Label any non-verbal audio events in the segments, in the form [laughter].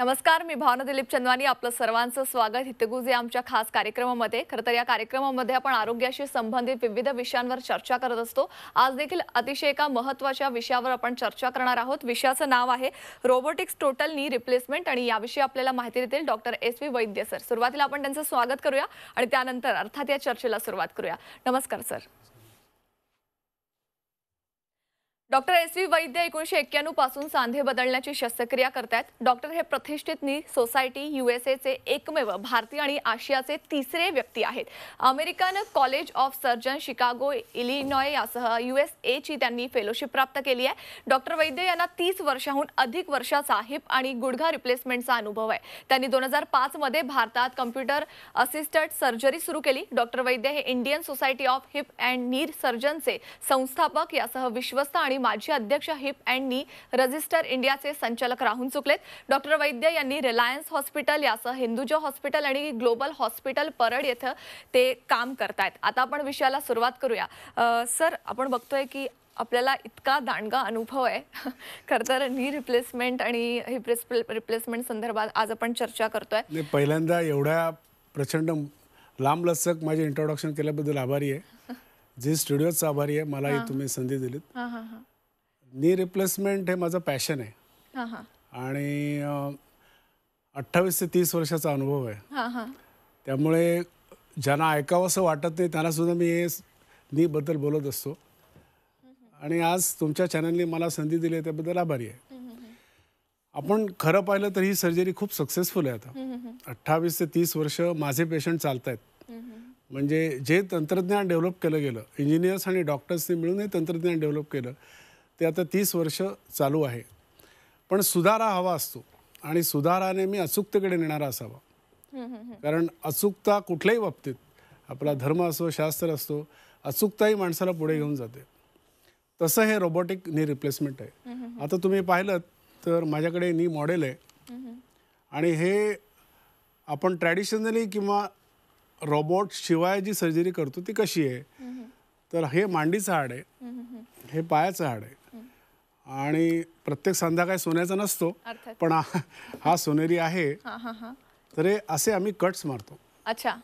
नमस्कार मी भावना दिलीप चंदवानी आपलं सर्वांचं स्वागत हितगुजे आमच्या खास कार्यक्रमामध्ये खरं तर या कार्यक्रमामध्ये आपण आरोग्याशी संबंधित विविध विषयांवर चर्चा करत असतो आज देखील अतिशय एका महत्त्वाच्या विषयावर आपण चर्चा करणार आहोत विषयाचं नाव आहे रोबोटिक्स टोटल नी रिप्लेसमेंट आणि याविषयी आपल्याला माहिती देतील doctor S V Vaidya sir सुरुवातीला आपण त्यांचं स्वागत करूया आणि त्यानंतर अर्थात या चर्चेला सुरुवात करूया नमस्कार sir doctor S V Vaidya एकोणीशे एक्क्याण्णव पासून सांधे बदलण्याची शस्त्रक्रिया करतायत डॉक्टर हे प्रतिष्ठित नी सोसायटी एचे एकमेव भारतीय आणि आशियाचे तिसरे व्यक्ती आहेत American college of surgeon Chicago Illinois यासह एस एची त्यांनी फेलोशिप प्राप्त केली आहे डॉक्टर वैद्य यांना तीस वर्षाहून अधिक वर्षाचा हिप आणि गुडघा रिप्लेसमेंटचा अनुभव आहे त्यांनी दोन हजार पाचमध्ये भारतात कम्प्युटर असिस्टंट सर्जरी सुरू केली डॉक्टर वैद्य हे Indian society of hip and knee सर्जनचे संस्थापक यासह विश्वस्त आणि माजी अध्यक्ष हिप अँडनी रजिस्टर इंडियाचे संचालक राहून चुकलेत डॉक्टर वैद्य यांनी रिलायन्स हॉस्पिटल यासह हिंदुजा हॉस्पिटल आणि ग्लोबल हॉस्पिटल परड येथे ते काम करतायत आता आपण विषयाला सुरुवात करूया सर आपण बघतोय की आपल्याला इतका दांडगा अनुभव आहे [laughs] खर तर नी रिप्लेसमेंट आणि हिप रिप्लेसमेंट संदर्भात आज आपण चर्चा करतोय पहिल्यांदा एवढ्या प्रचंड लांबलचक माझे इंट्रोडक्शन केल्याबद्दल आभारी आहे [laughs] जे स्टुडिओचा आभारी आहे मला तुम्ही संधी दिलीत नी रिप्लेसमेंट हे माझं पॅशन आहे आणि अठ्ठावीस ते तीस वर्षाचा अनुभव आहे त्यामुळे ज्यांना ऐकावं असं वाटत नाही त्यांना सुद्धा मी हे नी बद्दल बोलत असतो आणि आज तुमच्या चॅनलने मला संधी दिली त्याबद्दल आभारी आहे आपण खरं पाहिलं तर ही सर्जरी खूप सक्सेसफुल आहे आता अठ्ठावीस ते तीस वर्ष माझे पेशंट चालत आहेत म्हणजे जे तंत्रज्ञान डेव्हलप केलं गेलं इंजिनियर्स आणि डॉक्टर्सनी मिळून हे तंत्रज्ञान डेव्हलप केलं ते आता तीस वर्ष चालू आहे पण सुधारा हवा असतो आणि सुधाराने मी अचूकतेकडे नेणारा असावा कारण अचूकता कुठल्याही बाबतीत आपला धर्म असो शास्त्र असतो अचूकताही माणसाला पुढे घेऊन जाते तसं हे रोबोटिक नी रिप्लेसमेंट आहे आता तुम्ही पाहिलं तर माझ्याकडे नी मॉडेल आहे आणि हे आपण ट्रॅडिशनली किंवा रोबोट शिवाय जी सर्जरी करतो ती कशी आहे तर हे मांडीचं हाड आहे हे पायाचं हाड आहे आणि प्रत्येक संध्याकाळी सोन्याचा नसतो पण हा- सोनेरी आहे तरी तर हे असे आम्ही कट्स मारतो अच्छा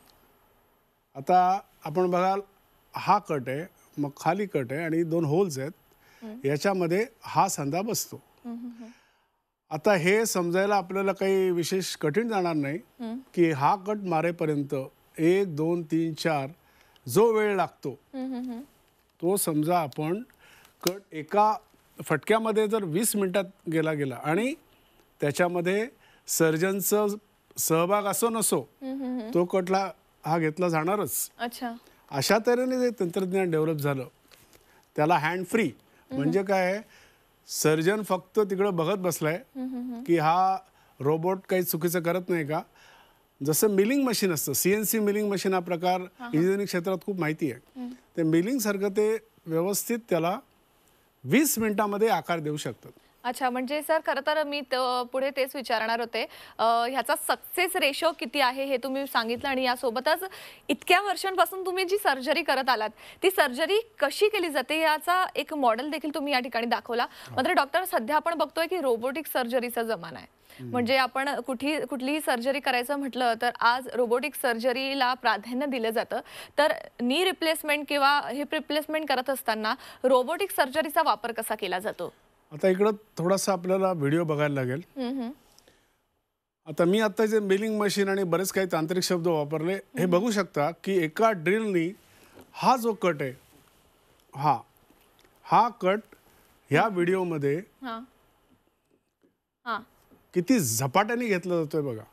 आता आपण बघाल हा कट आहे मग खाली कट आहे आणि दोन होल्स आहेत याच्यामध्ये हा संधा बसतो आता हे समजायला आपल्याला काही विशेष कठीण जाणार नाही की हा कट मारेपर्यंत एक दोन तीन चार जो वेळ लागतो तो समजा आपण कट एका फटक्यामध्ये जर वीस मिनिटात गेला गेला आणि त्याच्यामध्ये सर्जनचं सहभाग असो नसो तो कटला हा घेतला जाणारच अच्छा अशा तऱ्हेने जे तंत्रज्ञान डेव्हलप झालं त्याला हँड फ्री म्हणजे काय सर्जन फक्त तिकडं बघत बसलाय की हा रोबोट काही चुकीचं करत नाही का जसं मिलिंग मशीन असतं सीएनसी मिलिंग मशीन हा प्रकार इंजिनिअरिंग क्षेत्रात खूप माहिती आहे ते मिलिंग सारखं ते व्यवस्थित त्याला वीस मिनिटामध्ये आकार देऊ शकतात अच्छा म्हणजे सर खरं तर मी पुढे तेच विचारणार होते ह्याचा सक्सेस रेशो किती आहे हे तुम्ही सांगितलं आणि यासोबतच इतक्या वर्षांपासून तुम्ही जी सर्जरी करत आलात ती सर्जरी कशी केली जाते याचा एक मॉडेल देखील तुम्ही या ठिकाणी दाखवला मात्र डॉक्टर सध्या आपण बघतोय की रोबोटिक सर्जरीचा जमाना आहे म्हणजे आपण कुठेही कुठलीही सर्जरी करायचं म्हटलं तर आज रोबोटिक सर्जरीला प्राधान्य दिलं जातं तर नी रिप्लेसमेंट किंवा हिप रिप्लेसमेंट करत असताना रोबोटिक सर्जरीचा वापर कसा केला जातो आता इकडं थोडासा आपल्याला व्हिडिओ बघायला लागेल आता मी आता जे मिलिंग मशीन आणि बरेच काही तांत्रिक शब्द वापरले हे बघू शकता की एका ड्रिलनी हा जो कट आहे हा हा कट ह्या व्हिडिओमध्ये किती झपाट्याने घेतला जातोय बघा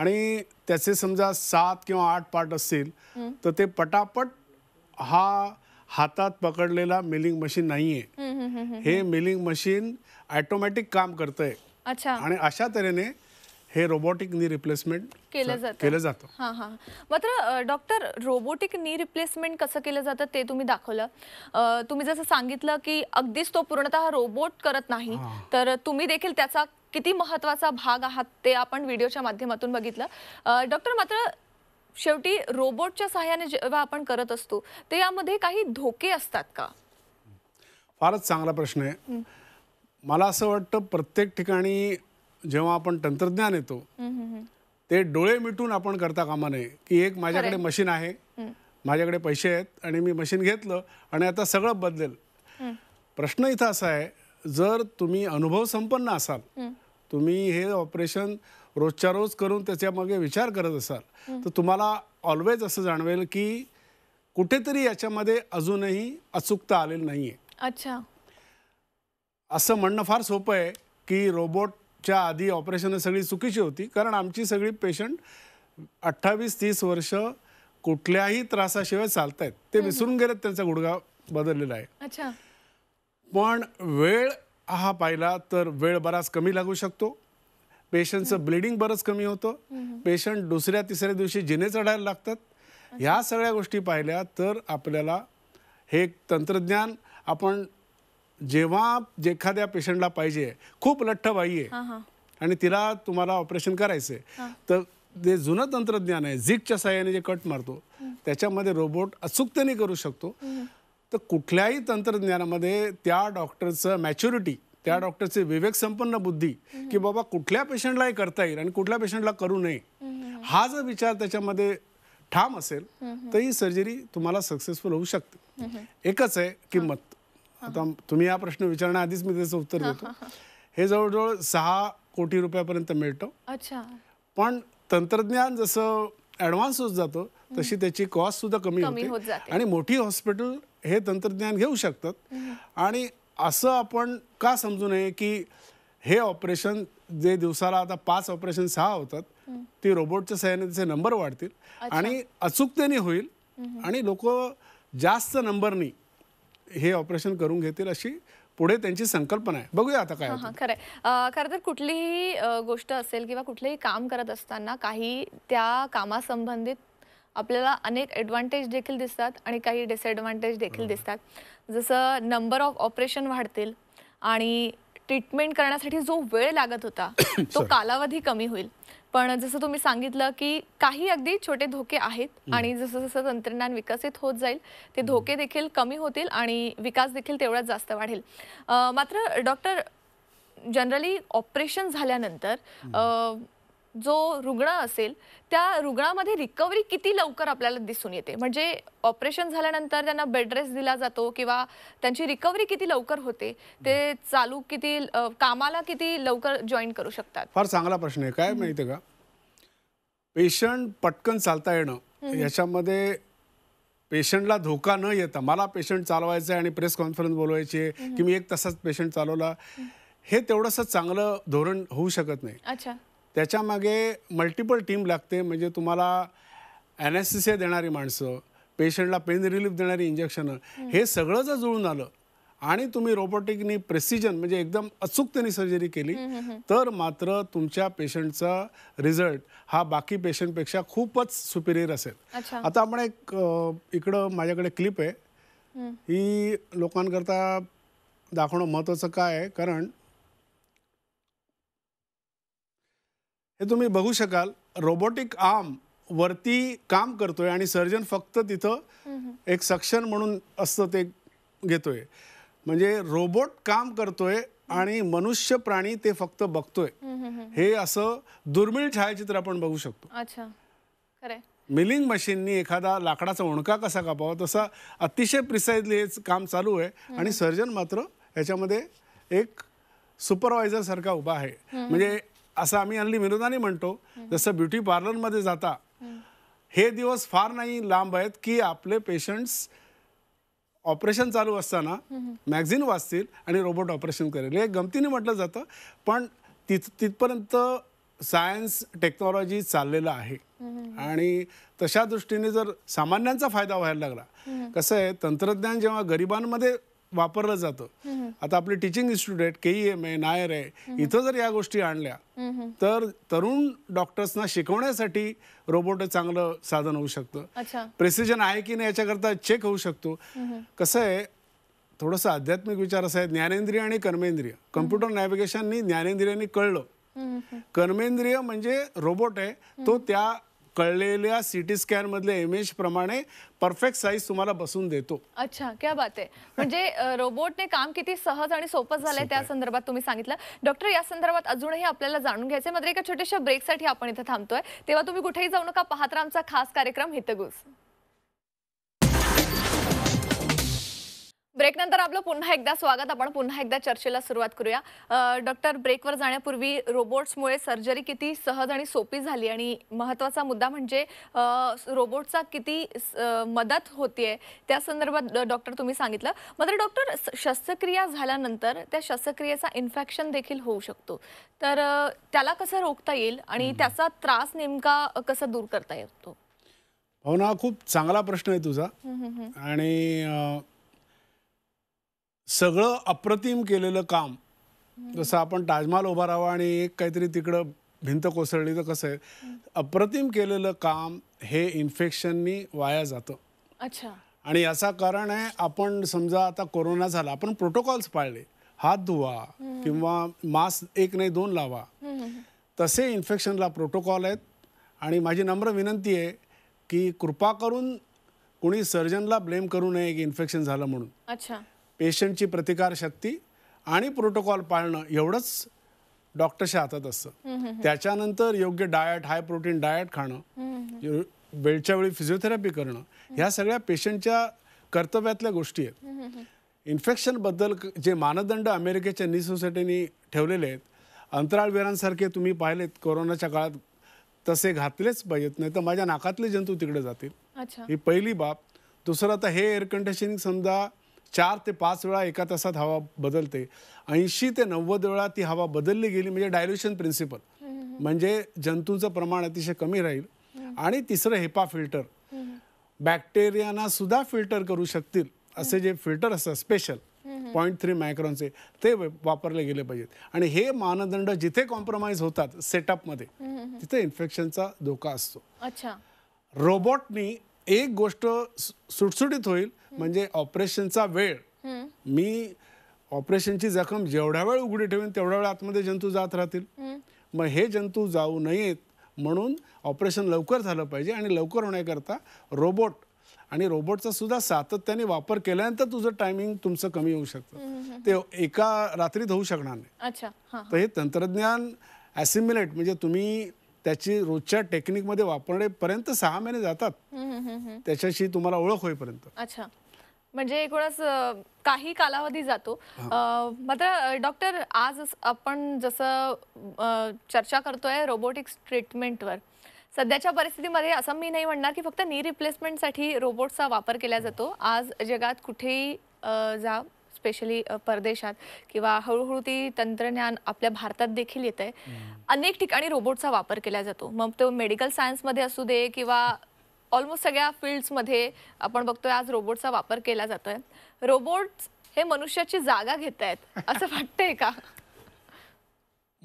आणि त्याचे समजा सात किंवा आठ पार्ट असतील तर ते पटापट हा हातात पकडलेला मिलिंग मशीन नाहीये हे मिलिंग मशीन ऑटोमॅटिक काम करतंय अच्छा आणि अशा तऱ्हेने हे रोबोटिक नी रिप्लेसमेंट केलं जातं मात्र डॉक्टर रोबोटिक नी रिप्लेसमेंट कसं केलं जातं ते तुम्ही दाखवलं तुम्ही जसं सांगितलं की अगदीच तो पूर्णतः रोबोट करत नाही तर तुम्ही देखील त्याचा किती महत्वाचा भाग आहात ते आपण व्हिडिओच्या माध्यमातून बघितलं डॉक्टर मात्र शेवटी रोबोटच्या सहाय्याने जेव्हा आपण करत असतो ते यामध्ये काही धोके असतात का फारच चांगला प्रश्न आहे मला असं वाटतं प्रत्येक ठिकाणी जेव्हा आपण तंत्रज्ञान येतो ते डोळे मिटून आपण करता कामा नये की एक माझ्याकडे मशीन आहे माझ्याकडे पैसे आहेत आणि मी मशीन घेतलं आणि आता सगळं बदलेल प्रश्न इथं असा आहे जर तुम्ही अनुभव संपन्न असाल तुम्ही हे ऑपरेशन रोजच्या रोज करून त्याच्यामागे विचार करत असाल तर तुम्हाला ऑलवेज असं जाणवेल की कुठेतरी याच्यामध्ये अजूनही अचूकता आलेली नाही अच्छा असं म्हणणं फार सोपं आहे की रोबोटच्या आधी ऑपरेशन सगळी चुकीची होती कारण आमची सगळी पेशंट अठ्ठावीस तीस वर्ष कुठल्याही त्रासाशिवाय चालतायत ते विसरून गेलेत त्यांचा गुडघा बदललेला आहे अच्छा पण वेळ हा पाहिला तर वेळ बराच कमी लागू शकतो पेशंटचं ब्लिडिंग बरंच कमी होतं पेशंट दुसऱ्या तिसऱ्या दिवशी जिने चढायला लागतात ह्या सगळ्या गोष्टी पाहिल्या तर आपल्याला हे तंत्रज्ञान आपण जेव्हा एखाद्या पेशंटला पाहिजे खूप लठ्ठ बाई आहे आणि तिला तुम्हाला ऑपरेशन करायचंय तर जे जुनं तंत्रज्ञान आहे झिकच्या सहाय्याने जे कट मारतो त्याच्यामध्ये रोबोट अचूकतेने करू शकतो तर कुठल्याही तंत्रज्ञानामध्ये त्या डॉक्टरचं मॅच्युरिटी त्या डॉक्टरचे विवेक संपन्न बुद्धी की बाबा कुठल्या पेशंटला करता येईल आणि कुठल्या पेशंटला करू नये हा जर विचार त्याच्यामध्ये ठाम असेल तर ही सर्जरी तुम्हाला सक्सेसफुल होऊ शकते एकच आहे किंमत आता तुम्ही हा प्रश्न विचारण्याआधीच मी त्याचं उत्तर देतो हे जवळजवळ सहा कोटी रुपयापर्यंत मिळतं पण तंत्रज्ञान जसं ऍडव्हान्स होत जातो तशी त्याची कॉस्ट सुद्धा कमी होते आणि मोठी हॉस्पिटल हे तंत्रज्ञान घेऊ शकतात आणि असं आपण का समजू नये की हे ऑपरेशन जे दिवसाला आता पाच ऑपरेशन सहा होतात ते रोबोटच्या सहाय्याने त्याचे नंबर वाढतील आणि अचूकतेने होईल आणि लोक जास्त नंबरनी हे ऑपरेशन करून घेतील अशी पुढे त्यांची संकल्पना आहे बघूया आता काय खरं खरं तर कुठलीही गोष्ट असेल किंवा कुठलंही काम करत असताना काही त्या कामासंबंधित आपल्याला अनेक ॲडव्हान्टेज देखील दिसतात आणि काही डिसएडव्हान्टेज देखील दिसतात जसं नंबर ऑफ ऑपरेशन वाढतील आणि ट्रीटमेंट करण्यासाठी जो वेळ लागत होता [coughs] तो कालावधी कमी होईल पण जसं तुम्ही सांगितलं की काही अगदी छोटे धोके आहेत आणि जसं जसं तंत्रज्ञान विकसित होत जाईल ते धोके देखील कमी होतील आणि विकास देखील तेवढाच जास्त वाढेल मात्र डॉक्टर जनरली ऑपरेशन झाल्यानंतर जो रुग्ण असेल त्या रुग्णामध्ये रिकव्हरी किती लवकर आपल्याला दिसून येते म्हणजे ऑपरेशन झाल्यानंतर त्यांना बेड रेस्ट दिला जातो किंवा त्यांची रिकव्हरी किती लवकर होते ते चालू किती कामाला किती लवकर जॉईन करू शकतात फार चांगला प्रश्न आहे काय माहिती का पेशंट पटकन चालता येणं याच्यामध्ये पेशंटला धोका न येता मला पेशंट चालवायचा आहे आणि प्रेस कॉन्फरन्स बोलवायची आहे की मी एक तासात पेशंट चालवला हे तेवढंसं चांगलं धोरण होऊ शकत नाही अच्छा त्याच्यामागे मल्टिपल टीम लागते म्हणजे तुम्हाला ॲनेस्थिसिया देणारी माणसं पेशंटला पेन रिलीफ देणारी इंजेक्शनं हे सगळं जर जुळून आलं आणि तुम्ही रोबोटिकनी प्रेसिजन म्हणजे एकदम अचूकतेने सर्जरी केली तर मात्र तुमच्या पेशंटचा रिझल्ट हा बाकी पेशंटपेक्षा खूपच सुपिरियर असेल आता आपण एक इकडं माझ्याकडे क्लिप आहे ही लोकांकरता दाखवणं महत्वाचं काय आहे कारण हे तुम्ही बघू शकाल रोबोटिक आर्म वरती काम करतोय आणि सर्जन फक्त तिथं एक सक्षम म्हणून असतं ते घेतोय म्हणजे रोबोट काम करतोय आणि मनुष्य प्राणी ते फक्त बघतोय हे असं दुर्मिळ छायाचित्र आपण बघू शकतो मिलिंग मशीननी एखादा लाकडाचा ओणका कसा कापावा तसा अतिशय प्रिसाइजली हे काम चालू आहे आणि सर्जन मात्र याच्यामध्ये एक सुपरवायझर सारखा उभा आहे म्हणजे असं आम्ही अनली विनोदाने म्हणतो जसं ब्युटी पार्लरमध्ये जाता हे दिवस फार नाही लांब आहेत की आपले पेशंट्स ऑपरेशन चालू असताना मॅग्झिन वाचतील आणि रोबोट ऑपरेशन करेल हे गमतीने म्हटलं जातं पण तिथ तिथपर्यंत सायन्स टेक्नॉलॉजी चाललेलं आहे आणि तशा दृष्टीने जर सामान्यांचा फायदा व्हायला लागला कसं आहे तंत्रज्ञान जेव्हा गरिबांमध्ये वापरलं जातं आता आपले टीचिंग इन्स्टिट्यूट के एम आहे नायर आहे इथं जर या गोष्टी आणल्या तर तरुण डॉक्टर्सना शिकवण्यासाठी रोबोट चांगलं साधन होऊ शकतं प्रेसिजन आहे की नाही याच्याकरता चेक होऊ शकतो कसं आहे थोडंसं आध्यात्मिक विचार असा आहे ज्ञानेंद्रिय आणि कर्मेंद्रिय कम्प्युटर नॅव्हिगेशननी ज्ञानेंद्रियांनी कळलं कर्मेंद्रिय म्हणजे रोबोट आहे तो त्या कळलेल्या सिटी स्कॅन मधल्या इमेज प्रमाणे परफेक्ट साईज तुम्हाला बसून देतो अच्छा क्या बात आहे म्हणजे रोबोटने काम किती सहज आणि सोपं झालंय त्या संदर्भात तुम्ही सांगितलं डॉक्टर या संदर्भात अजूनही आपल्याला जाणून घ्यायचं मात्र एका छोट्याशा ब्रेकसाठी आपण इथे थांबतोय तेव्हा तुम्ही कुठेही जाऊ नका पाहत आमचा खास कार्यक्रम हितगुज ब्रेकनंतर आपलं पुन्हा एकदा स्वागत आपण पुन्हा एकदा चर्चेला सुरुवात करूया डॉक्टर ब्रेकवर जाण्यापूर्वी रोबोट्समुळे सर्जरी किती सहज आणि सोपी झाली आणि महत्त्वाचा मुद्दा म्हणजे रोबोटचा किती मदत होतीये त्या संदर्भात डॉक्टर तुम्ही सांगितलं मात्र डॉक्टर शस्त्रक्रिया झाल्यानंतर त्या शस्त्रक्रियेचा इन्फेक्शन देखील होऊ शकतो तर त्याला कसं रोखता येईल आणि त्याचा त्रास नेमका कसा दूर करता येतो भावना खूप चांगला प्रश्न आहे तुझा आणि सगळं अप्रतिम केलेलं काम जसं आपण ताजमहाल उभारावा आणि एक काहीतरी तिकडं भिंत कोसळली तर कसं आहे अप्रतिम केलेलं काम हे इन्फेक्शननी वाया जातं अच्छा आणि याचा कारण आहे आपण समजा आता कोरोना झाला आपण प्रोटोकॉल्स पाळले हात धुवा किंवा मास्क एक नाही दोन लावा तसे इन्फेक्शनला प्रोटोकॉल आहेत आणि माझी नम्र विनंती आहे की कृपा करून कोणी सर्जनला ब्लेम करू नये की इन्फेक्शन झालं म्हणून अच्छा पेशंटची प्रतिकारशक्ती आणि प्रोटोकॉल पाळणं एवढंच डॉक्टरच्या हातात असतं त्याच्यानंतर योग्य डायट हाय प्रोटीन डायट खाणं वेळच्या वेळी फिजिओथेरपी करणं ह्या सगळ्या पेशंटच्या कर्तव्यातल्या गोष्टी आहेत इन्फेक्शन बद्दल जे मानदंड अमेरिकेच्या नी सोसायटीने ठेवलेले आहेत अंतराळवीरांसारखे तुम्ही पाहिलेत कोरोनाच्या काळात तसे घातलेच पाहिजेत नाही तर माझ्या नाकातले जंतू तिकडे जातील ही पहिली बाब दुसरं आता हे एअर कंडिशनिंग समजा चार ते पाच वेळा एका तासात हवा बदलते ऐंशी ते नव्वद वेळा ती हवा बदलली गेली म्हणजे डायल्युशन प्रिन्सिपल म्हणजे जंतूंचं प्रमाण अतिशय कमी राहील आणि तिसरं हेपा फिल्टर बॅक्टेरियाना सुद्धा फिल्टर करू शकतील असे जे फिल्टर असतात स्पेशल पॉईंट थ्री मायक्रॉनचे ते वापरले गेले पाहिजेत आणि हे मानदंड जिथे कॉम्प्रोमाइज होतात सेटअपमध्ये तिथे इन्फेक्शनचा धोका असतो अच्छा रोबोटनी एक गोष्ट सुटसुटीत होईल म्हणजे ऑपरेशनचा वेळ मी ऑपरेशनची जखम जेवढ्या वेळ उघडी ठेवेन तेवढ्या वेळ आतमध्ये जंतू जात राहतील मग हे जंतू जाऊ नयेत म्हणून ऑपरेशन लवकर झालं पाहिजे आणि लवकर होण्याकरता रोबोट आणि रोबोटचा सुद्धा सातत्याने वापर केल्यानंतर तुझं टायमिंग तुमचं कमी होऊ शकतं ते एका रात्रीत होऊ शकणार नाही तर हे तंत्रज्ञान ऍसिम्युलेट म्हणजे तुम्ही त्याची रोजच्या टेक्निकमध्ये वापरण्यापर्यंत सहा महिने जातात त्याच्याशी तुम्हाला ओळख होईपर्यंत अच्छा म्हणजे एकूणच काही कालावधी जातो मात्र डॉक्टर आज आपण जसं चर्चा करतोय रोबोटिक्स ट्रीटमेंटवर सध्याच्या परिस्थितीमध्ये असं मी नाही म्हणणार की फक्त नी रिप्लेसमेंटसाठी रोबोटचा वापर केला जातो आज जगात कुठेही जा स्पेशली परदेशात किंवा हळूहळू ती तंत्रज्ञान आपल्या भारतात देखील येत आहे अनेक ठिकाणी रोबोटचा वापर केला जातो मग तो मेडिकल सायन्समध्ये असू दे किंवा ऑलमोस्ट सगळ्या फील्ड्समध्ये आपण बघतोय आज रोबोटचा वापर केला जातो आहे रोबोट्स हे मनुष्याची जागा घेत आहेत असं [laughs] वाटतंय का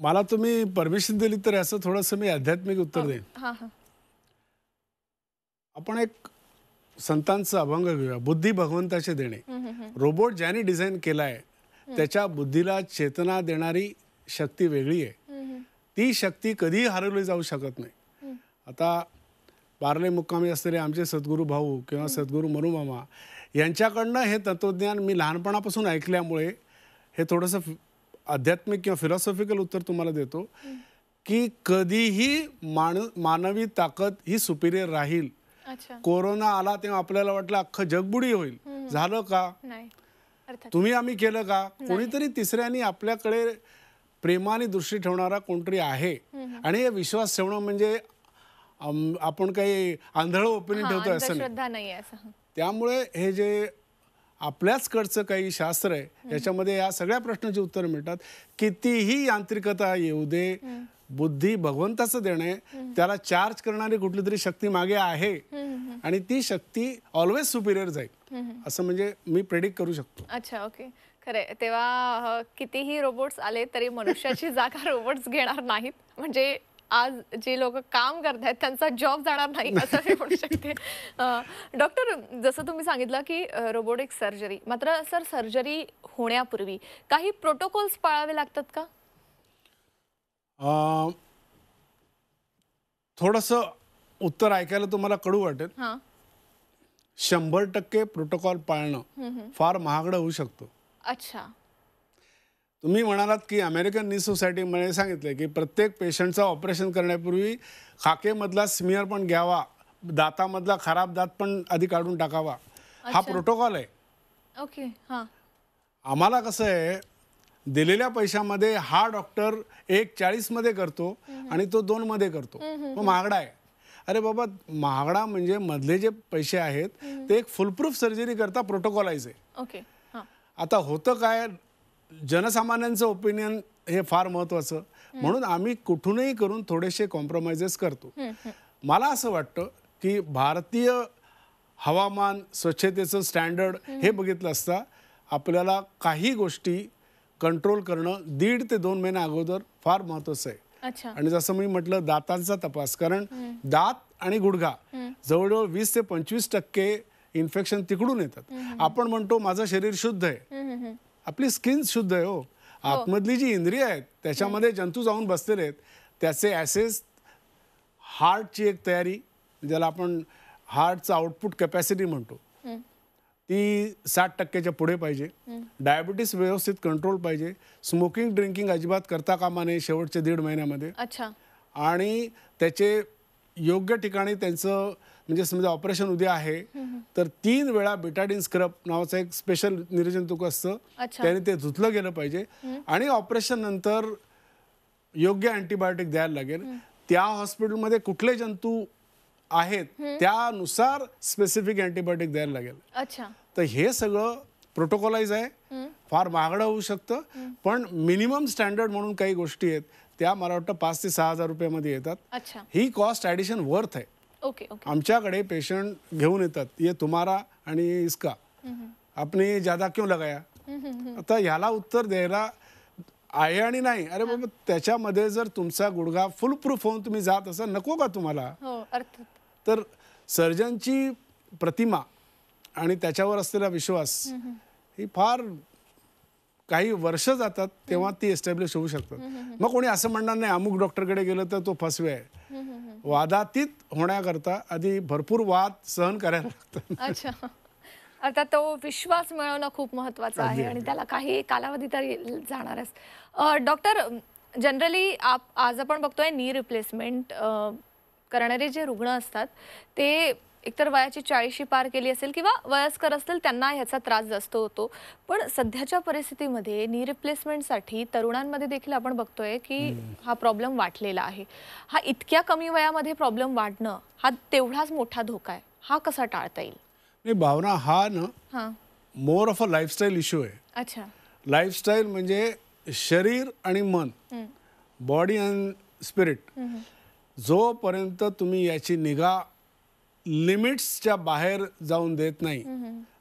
मला तुम्ही परमिशन दिली तर असं थोडंसं मी आध्यात्मिक उत्तर देईन आपण एक संतांचं अभंग घेऊया बुद्धी भगवंताचे देणे रोबोट ज्याने डिझाईन केलाय त्याच्या बुद्धीला चेतना देणारी शक्ती वेगळी आहे ती शक्ती कधीही हरवली जाऊ शकत नाही आता पार्ले मुक्कामी असलेले आमचे सद्गुरू भाऊ किंवा सद्गुरू मनुमामा यांच्याकडनं हे तत्वज्ञान मी लहानपणापासून ऐकल्यामुळे हे थोडंसं आध्यात्मिक किंवा फिलॉसॉफिकल उत्तर तुम्हाला देतो की कधीही मान मानवी ताकद ही सुपिरियर राहील कोरोना आला तेव्हा आपल्याला वाटलं अख्खं जगबुडी होईल झालं का तुम्ही आम्ही केलं का कोणीतरी तिसऱ्यानी आपल्याकडे प्रेमाने दृष्टी ठेवणारा कोणतरी आहे आणि हे विश्वास ठेवणं म्हणजे आपण काही आंधळ ओपिनियन ठेवतोय असं नाही त्यामुळे हे जे आपल्याच कडचं काही शास्त्र आहे याच्यामध्ये या सगळ्या प्रश्नाची उत्तरं मिळतात कितीही यांत्रिकता येऊ दे बुद्धी भगवंताचं देणं आहे त्याला चार्ज करणारी कुठली तरी शक्ती मागे आहे आणि ती शक्ती ऑलवेज सुपिरियर जाईल असं म्हणजे मी प्रेडिक्ट करू शकतो अच्छा ओके खरे तेव्हा कितीही रोबोट्स आले तरी मनुष्याची [laughs] जागा रोबोट्स घेणार नाहीत म्हणजे आज जे लोक काम करत आहेत त्यांचा जॉब जाणार नाही असं मी म्हणू शकते डॉक्टर जसं तुम्ही सांगितलं की रोबोटिक सर्जरी मात्र सर सर्जरी होण्यापूर्वी काही प्रोटोकॉल्स पाळावे लागतात का थोडस उत्तर ऐकायला तुम्हाला कडू वाटेल शंभर टक्के प्रोटोकॉल पाळणं फार महागड होऊ शकतो अच्छा तुम्ही म्हणालात की अमेरिकन सोसायटी मध्ये सांगितले की प्रत्येक पेशंटचा ऑपरेशन करण्यापूर्वी खाकेमधला स्मिअर पण घ्यावा दातामधला खराब दात पण आधी काढून टाकावा हा प्रोटोकॉल आहे ओके आम्हाला कसं आहे दिलेल्या पैशामध्ये हा डॉक्टर एक चाळीसमध्ये करतो आणि तो दोनमध्ये करतो मग महागडा आहे अरे बाबा महागडा म्हणजे मधले जे पैसे आहेत ते एक फुलप्रूफ सर्जरी करता प्रोटोकॉलाइज आहे ओके आता होतं काय जनसामान्यांचं ओपिनियन हे फार महत्वाचं म्हणून आम्ही कुठूनही करून थोडेसे कॉम्प्रोमाइजेस करतो मला असं वाटतं की भारतीय हवामान स्वच्छतेचं स्टँडर्ड हे बघितलं असता आपल्याला काही गोष्टी कंट्रोल करणं दीड ते दोन महिने अगोदर फार महत्वाचं आहे आणि जसं मी म्हटलं दातांचा तपास कारण दात आणि गुडघा जवळजवळ वीस ते पंचवीस टक्के इन्फेक्शन तिकडून येतात आपण म्हणतो माझं शरीर शुद्ध आहे आपली स्किन शुद्ध आहे हो. हो आतमधली जी इंद्रिय आहेत त्याच्यामध्ये जंतू जाऊन बसलेले आहेत त्याचे ॲसेस हार्टची एक तयारी ज्याला आपण हार्टचं आउटपुट कॅपॅसिटी म्हणतो ती साठ टक्क्याच्या पुढे पाहिजे डायबिटीस व्यवस्थित कंट्रोल पाहिजे स्मोकिंग ड्रिंकिंग अजिबात करता कामा नये शेवटच्या दीड महिन्यामध्ये अच्छा आणि त्याचे योग्य ठिकाणी त्यांचं म्हणजे समजा ऑपरेशन उद्या आहे तर तीन वेळा बिटाडिन स्क्रब नावाचं एक स्पेशल निर्जंतुक असतं त्याने ते धुतलं गेलं पाहिजे आणि ऑपरेशन नंतर योग्य अँटीबायोटिक द्यायला लागेल त्या हॉस्पिटलमध्ये कुठले जंतू आहेत त्यानुसार स्पेसिफिक अँटीबायोटिक द्यायला लागेल अच्छा तर हे सगळं प्रोटोकॉलाइज आहे फार महागडं होऊ शकतं पण मिनिमम स्टँडर्ड म्हणून काही गोष्टी आहेत त्या मला वाटतं पाच ते सहा हजार रुपयामध्ये येतात ही कॉस्ट ॲडिशन वर्थ आहे ओके आमच्याकडे पेशंट घेऊन येतात ये तुम्हाला आणि इसका आपने जादा क्यों लगाया आता ह्याला उत्तर द्यायला आहे आणि नाही अरे बाबा त्याच्यामध्ये जर तुमचा गुडघा फुल प्रूफ होऊन तुम्ही जात असाल नको का तुम्हाला हो, तर सर्जनची प्रतिमा आणि त्याच्यावर असलेला विश्वास ही फार काही वर्ष जातात तेव्हा ती एस्टॅब्लिश होऊ शकतात मग कोणी असं म्हणणार नाही अमुक डॉक्टरकडे गेलं तर तो फसवे आहे वादातीत होण्याकरता आधी भरपूर वाद सहन करायला लागतात अच्छा अर्थात तो विश्वास मिळवणं खूप महत्वाचं आहे आणि त्याला काही कालावधी तर जाणारच डॉक्टर जनरली आप आज आपण बघतोय नी रिप्लेसमेंट करणारे जे रुग्ण असतात ते एकतर वयाची चाळीशी पार केली असेल किंवा वयस्कर असतील त्यांना ह्याचा त्रास जास्त होतो पण सध्याच्या परिस्थितीमध्ये नी रिप्लेसमेंटसाठी तरुणांमध्ये देखील आपण बघतोय की हा प्रॉब्लेम वाढलेला आहे हा इतक्या कमी वयामध्ये प्रॉब्लेम वाढणं हा तेवढाच मोठा धोका आहे हा कसा टाळता येईल भावना हा ना more of a lifestyle issue आहे अच्छा लाईफस्टाईल म्हणजे शरीर आणि मन बॉडी अँड स्पिरिट जोपर्यंत तुम्ही याची निगा लिमिट्सच्या बाहेर जाऊन देत नाही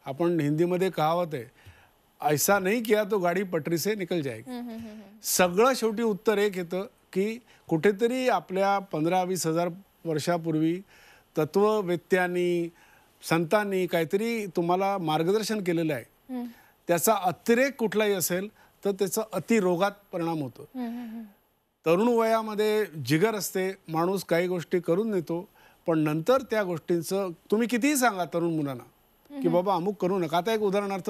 आपण हिंदीमध्ये कहावत आहे ऐसा नाही किया तो गाडी पटरी निकल जाय सगळं शेवटी उत्तर एक येतं की कुठेतरी आपल्या पंधरा वीस हजार वर्षापूर्वी तत्ववेत्यांनी संतांनी काहीतरी तुम्हाला मार्गदर्शन केलेलं आहे त्याचा अतिरेक कुठलाही असेल तर त्याचा अतिरोगात परिणाम होतो तरुण वयामध्ये जिगर असते माणूस काही गोष्टी करून नेतो पण नंतर त्या गोष्टींचं तुम्ही कितीही सांगा तरुण मुलांना की बाबा अमुक करू नका आता एक उदाहरणार्थ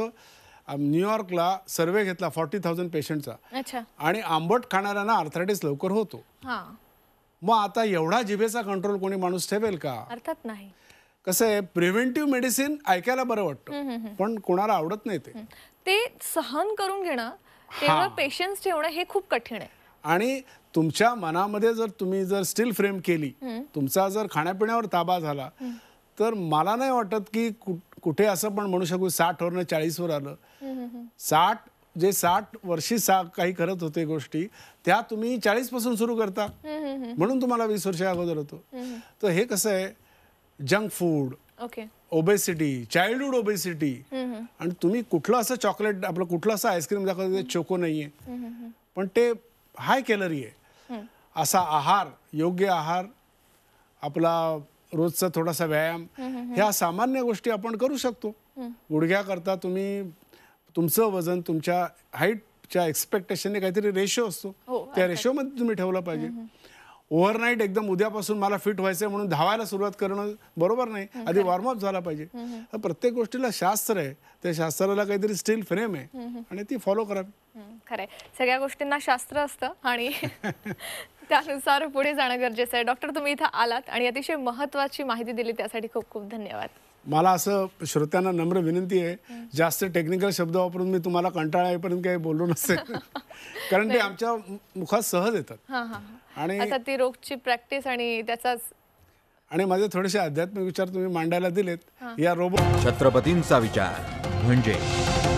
न्यूयॉर्कला सर्वे घेतला फॉर्टी थाउजंड पेशंटचा आणि आंबट खाणाऱ्यांना आर्थरायटिस लवकर होतो मग आता एवढा जिभेचा कंट्रोल कोणी माणूस ठेवेल का अर्थात नाही कसं आहे प्रिव्हेंटिव्ह मेडिसिन ऐकायला बरं वाटतं पण कोणाला आवडत नाही ते सहन करून घेणं तेव्हा पेशन्स ठेवणं हे खूप कठीण आहे आणि तुमच्या मनामध्ये जर तुम्ही जर स्टील फ्रेम केली तुमचा जर खाण्यापिण्यावर ताबा झाला तर मला नाही वाटत की कुठे असं पण म्हणू शकू साठ वरनं चाळीसवर आलं साठ जे साठ वर्षी सा काही करत होते गोष्टी त्या तुम्ही चाळीस पासून सुरू करता म्हणून तुम्हाला वीस वर्ष अगोदर होतो तर हे कसं आहे junk food obesity childhood obesity आणि तुम्ही कुठलं असं चॉकलेट आपलं कुठलं असं आईस्क्रीम दाखवतो चोको नाहीये पण ते हाय कॅलरी आहे असा आहार योग्य आहार आपला रोजचा थोडासा व्यायाम ह्या सामान्य गोष्टी आपण करू शकतो करता तुम्ही तुमचं वजन तुमच्या हाईटच्या एक्सपेक्टेशनने काहीतरी रेशो असतो हो, त्या रेशोमध्ये तुम्ही ठेवला पाहिजे ओव्हरनाईट एकदम उद्यापासून मला फिट व्हायचं म्हणून धावायला सुरुवात करणं बरोबर नाही आधी वॉर्मअप झाला पाहिजे प्रत्येक गोष्टीला शास्त्र आहे त्या शास्त्राला काहीतरी स्टील फ्रेम आहे आणि ती फॉलो करा खरे सगळ्या गोष्टींना शास्त्र असतं आणि [laughs] त्यानुसार पुढे जाणं गरजेचं आहे डॉक्टर तुम्ही इथं आलात आणि अतिशय महत्त्वाची माहिती दिली त्यासाठी खूप खूप धन्यवाद मला असं श्रोत्यांना नम्र विनंती आहे जास्त टेक्निकल शब्द वापरून मी तुम्हाला कंटाळा येईपर्यंत काही बोललो नसते [laughs] कारण ते आमच्या मुखात सहज येतात आणि आता ती रोगची प्रॅक्टिस आणि त्याचाच आणि माझे थोडेसे आध्यात्मिक विचार तुम्ही मांडायला दिलेत या रोबो छत्रपतींचा विचार म्हणजे